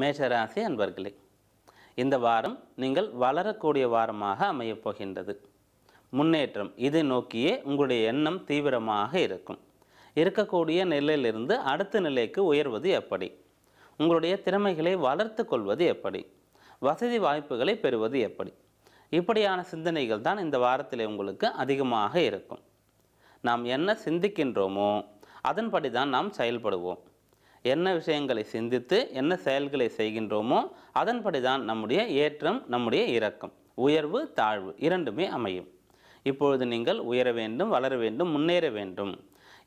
மேஷராசி அன்பர்களே இந்த வாரம் நீங்கள் வளரக்கூடிய வாரமாக அமையப் போகின்றது முன்னேற்றம் இதை நோக்கியே உங்களுடைய எண்ணம் தீவிரமாக இருக்கும் இருக்கக்கூடிய நிலையிலிருந்து அடுத்த நிலைக்கு உயர்வது எப்படி உங்களுடைய திறமைகளை வளர்த்து கொள்வது எப்படி வசதி வாய்ப்புகளை பெறுவது எப்படி இப்படியான சிந்தனைகள் தான் இந்த வாரத்தில் உங்களுக்கு அதிகமாக இருக்கும் நாம் என்ன சிந்திக்கின்றோமோ அதன்படி தான் நாம் செயல்படுவோம் என்ன விஷயங்களை சிந்தித்து என்ன செயல்களை செய்கின்றோமோ அதன்படி தான் நம்முடைய ஏற்றம் நம்முடைய இறக்கம் உயர்வு தாழ்வு இரண்டுமே அமையும் இப்பொழுது நீங்கள் உயர வேண்டும் வளர வேண்டும் முன்னேற வேண்டும்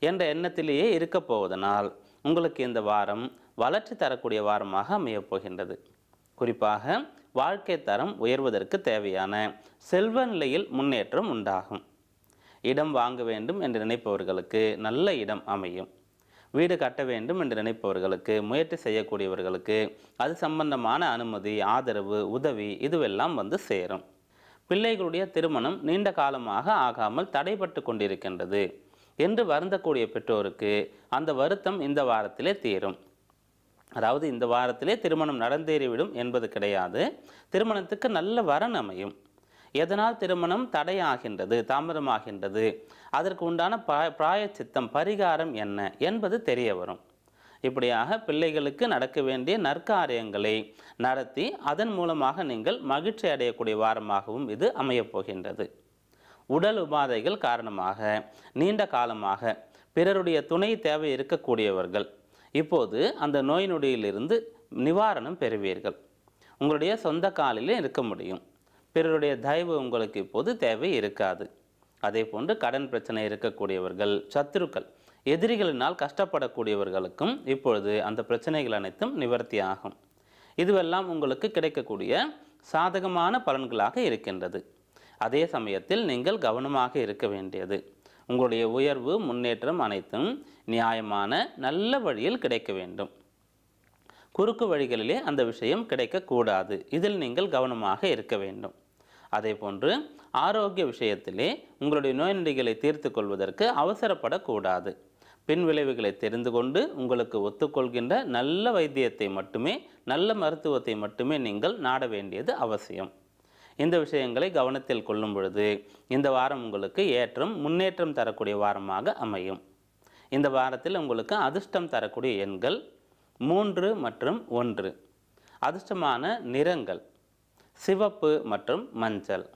என்ற எண்ணத்திலேயே இருக்கப் போவதனால் உங்களுக்கு இந்த வாரம் வளர்ச்சி தரக்கூடிய வாரமாக அமையப் போகின்றது குறிப்பாக வாழ்க்கை தரம் உயர்வதற்கு தேவையான செல்வ நிலையில் முன்னேற்றம் உண்டாகும் இடம் வாங்க வேண்டும் என்று நினைப்பவர்களுக்கு நல்ல இடம் அமையும் வீடு கட்ட வேண்டும் என்று நினைப்பவர்களுக்கு முயற்சி செய்யக்கூடியவர்களுக்கு அது சம்பந்தமான அனுமதி ஆதரவு உதவி இதுவெல்லாம் வந்து சேரும் பிள்ளைகளுடைய திருமணம் நீண்ட காலமாக ஆகாமல் தடைபட்டு கொண்டிருக்கின்றது என்று வருந்தக்கூடிய பெற்றோருக்கு அந்த வருத்தம் இந்த வாரத்திலே தீரும் அதாவது இந்த வாரத்திலே திருமணம் நடந்தேறிவிடும் என்பது கிடையாது திருமணத்துக்கு நல்ல வரன் அமையும் எதனால் திருமணம் தடையாகின்றது தாமதமாகின்றது அதற்கு உண்டான பிராய சித்தம் பரிகாரம் என்ன என்பது தெரிய வரும் இப்படியாக பிள்ளைகளுக்கு நடக்க வேண்டிய நற்காரியங்களை நடத்தி அதன் மூலமாக நீங்கள் மகிழ்ச்சி அடையக்கூடிய வாரமாகவும் இது அமையப்போகின்றது உடல் உபாதைகள் காரணமாக நீண்ட காலமாக பிறருடைய துணை தேவை இருக்கக்கூடியவர்கள் இப்போது அந்த நோய் நொடியிலிருந்து நிவாரணம் பெறுவீர்கள் உங்களுடைய சொந்த காலிலே இருக்க முடியும் பிறருடைய தயவு உங்களுக்கு இப்போது தேவை இருக்காது அதே போன்று கடன் பிரச்சனை இருக்கக்கூடியவர்கள் சத்துருக்கள் எதிரிகளினால் கஷ்டப்படக்கூடியவர்களுக்கும் இப்பொழுது அந்த பிரச்சனைகள் அனைத்தும் நிவர்த்தி ஆகும் இதுவெல்லாம் உங்களுக்கு கிடைக்கக்கூடிய சாதகமான பலன்களாக இருக்கின்றது அதே சமயத்தில் நீங்கள் கவனமாக இருக்க வேண்டியது உங்களுடைய உயர்வு முன்னேற்றம் அனைத்தும் நியாயமான நல்ல வழியில் கிடைக்க வேண்டும் குறுக்கு வழிகளிலே அந்த விஷயம் கிடைக்கக்கூடாது இதில் நீங்கள் கவனமாக இருக்க வேண்டும் அதே போன்று ஆரோக்கிய விஷயத்திலே உங்களுடைய நோய் நொடிகளை தீர்த்து கொள்வதற்கு அவசரப்படக்கூடாது பின் விளைவுகளை தெரிந்து கொண்டு உங்களுக்கு ஒத்துக்கொள்கின்ற நல்ல வைத்தியத்தை மட்டுமே நல்ல மருத்துவத்தை மட்டுமே நீங்கள் நாட வேண்டியது அவசியம் இந்த விஷயங்களை கவனத்தில் கொள்ளும் பொழுது இந்த வாரம் உங்களுக்கு ஏற்றம் முன்னேற்றம் தரக்கூடிய வாரமாக அமையும் இந்த வாரத்தில் உங்களுக்கு அதிர்ஷ்டம் தரக்கூடிய எண்கள் மூன்று மற்றும் ஒன்று அதிர்ஷ்டமான நிறங்கள் சிவப்பு மற்றும் மஞ்சள்